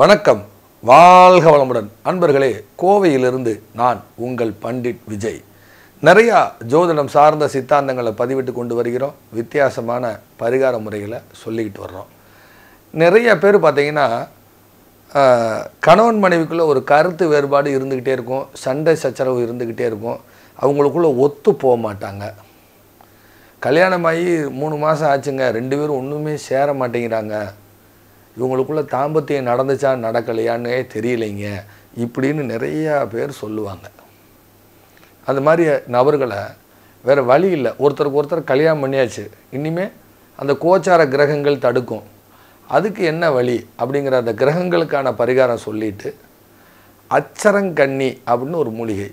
வணக்கம் வாழ்க வளமுடன் அன்பர்களே கோவையிலிருந்து நான் உங்கள் பண்டிட் விஜய் நிறையா ஜோதிடம் சார்ந்த சித்தாந்தங்களை பதிவிட்டு கொண்டு வருகிறோம் வித்தியாசமான பரிகார முறைகளை சொல்லிக்கிட்டு வர்றோம் நிறைய பேர் பார்த்திங்கன்னா கணவன் மனைவிக்குள்ளே ஒரு கருத்து வேறுபாடு இருந்துக்கிட்டே இருக்கும் சண்டை சச்சரவு இருந்துக்கிட்டே இருக்கும் அவங்களுக்குள்ளே ஒத்து போக மாட்டாங்க கல்யாணமாகி மூணு மாதம் ஆச்சுங்க ரெண்டு பேரும் ஒன்றுமே சேர மாட்டேங்கிறாங்க இவங்களுக்குள்ள தாம்பத்தியம் நடந்துச்சா நடக்கலையான்னே தெரியலைங்க இப்படின்னு நிறையா பேர் சொல்லுவாங்க அந்த மாதிரி நபர்களை வேறு வழி இல்லை ஒருத்தருக்கு ஒருத்தர் கல்யாணம் பண்ணியாச்சு இனிமேல் அந்த கோச்சார கிரகங்கள் தடுக்கும் அதுக்கு என்ன வழி அப்படிங்கிற அந்த கிரகங்களுக்கான பரிகாரம் சொல்லிட்டு அச்சரம் கன்னி அப்படின்னு ஒரு மூலிகை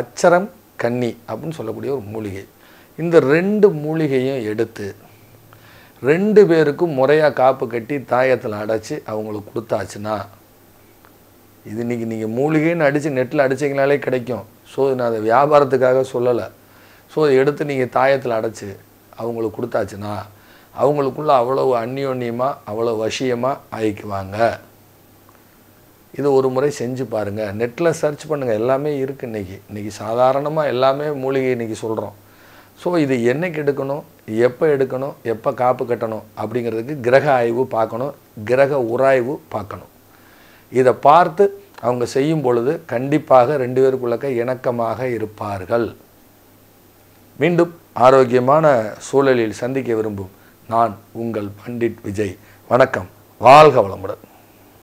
அச்சரம் கன்னி அப்படின்னு சொல்லக்கூடிய ஒரு மூலிகை இந்த ரெண்டு மூலிகையும் எடுத்து ரெண்டு பேருக்கும் முறையாக காப்பு கட்டி தாயத்தில் அடைச்சி அவங்களுக்கு கொடுத்தாச்சுன்னா இது இன்றைக்கி நீங்கள் மூலிகைன்னு அடித்து நெட்டில் அடிச்சிங்கனாலே கிடைக்கும் ஸோ நான் அதை வியாபாரத்துக்காக சொல்லலை ஸோ எடுத்து நீங்கள் தாயத்தில் அடைச்சி அவங்களுக்கு கொடுத்தாச்சுன்னா அவங்களுக்குள்ள அவ்வளவு அந்யோன்யமாக அவ்வளோ வசியமாக ஆயிக்குவாங்க இது ஒரு முறை செஞ்சு பாருங்கள் நெட்டில் சர்ச் பண்ணுங்கள் எல்லாமே இருக்குது இன்றைக்கி இன்றைக்கி சாதாரணமாக எல்லாமே மூலிகை இன்றைக்கி சொல்கிறோம் ஸோ இது என்னைக்கு எடுக்கணும் எப்போ எடுக்கணும் எப்போ காப்பு கட்டணும் அப்படிங்கிறதுக்கு கிரக ஆய்வு பார்க்கணும் கிரக உராய்வு பார்க்கணும் இதை பார்த்து அவங்க செய்யும் பொழுது கண்டிப்பாக ரெண்டு பேருக்குள்ளக்க இணக்கமாக இருப்பார்கள் மீண்டும் ஆரோக்கியமான சூழலில் சந்திக்க விரும்பும் நான் உங்கள் பண்டிட் விஜய் வணக்கம் வாழ்க வளமுடன்